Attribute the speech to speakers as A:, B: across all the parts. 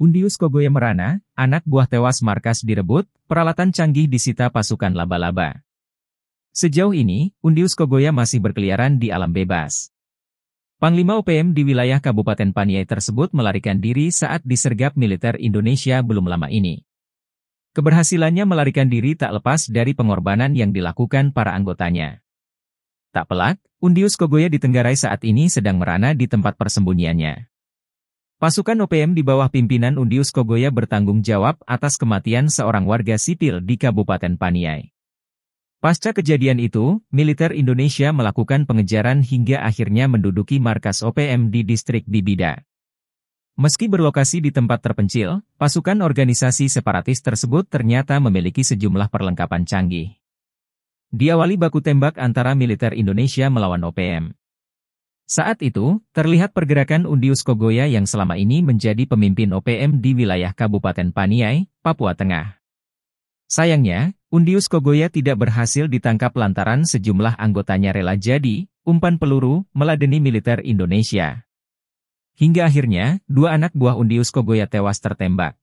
A: Undius Kogoya merana, anak buah tewas markas direbut, peralatan canggih disita pasukan laba-laba. Sejauh ini, Undius Kogoya masih berkeliaran di alam bebas. Panglima OPM di wilayah Kabupaten Paniai tersebut melarikan diri saat disergap militer Indonesia belum lama ini. Keberhasilannya melarikan diri tak lepas dari pengorbanan yang dilakukan para anggotanya. Tak pelak, Undius Kogoya ditenggarai saat ini sedang merana di tempat persembunyiannya. Pasukan OPM di bawah pimpinan Undius Kogoya bertanggung jawab atas kematian seorang warga sipil di Kabupaten Paniai. Pasca kejadian itu, militer Indonesia melakukan pengejaran hingga akhirnya menduduki markas OPM di distrik Bibida. Meski berlokasi di tempat terpencil, pasukan organisasi separatis tersebut ternyata memiliki sejumlah perlengkapan canggih. Diawali baku tembak antara militer Indonesia melawan OPM. Saat itu, terlihat pergerakan Undius Kogoya yang selama ini menjadi pemimpin OPM di wilayah Kabupaten Paniai, Papua Tengah. Sayangnya, Undius Kogoya tidak berhasil ditangkap lantaran sejumlah anggotanya rela jadi umpan peluru meladeni militer Indonesia. Hingga akhirnya, dua anak buah Undius Kogoya tewas tertembak.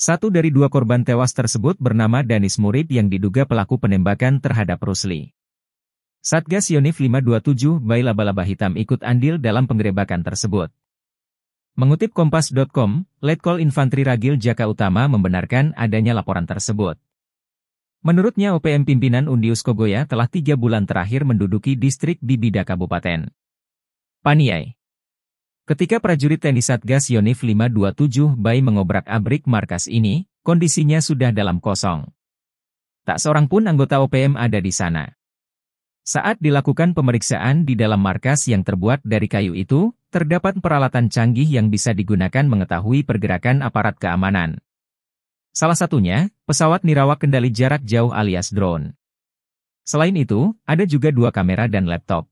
A: Satu dari dua korban tewas tersebut bernama Danis Murid yang diduga pelaku penembakan terhadap Rusli. Satgas Yonif 527 Bayi laba-laba hitam ikut andil dalam penggerebakan tersebut. Mengutip Kompas.com, Letkol Infantri Ragil Jaka Utama membenarkan adanya laporan tersebut. Menurutnya OPM pimpinan Undius Kogoya telah tiga bulan terakhir menduduki distrik Bibida Kabupaten. Paniai. Ketika prajurit TNI Satgas Yonif 527 Bayi mengobrak-abrik markas ini, kondisinya sudah dalam kosong. Tak seorang pun anggota OPM ada di sana. Saat dilakukan pemeriksaan di dalam markas yang terbuat dari kayu itu, terdapat peralatan canggih yang bisa digunakan mengetahui pergerakan aparat keamanan. Salah satunya, pesawat nirawak kendali jarak jauh alias drone. Selain itu, ada juga dua kamera dan laptop.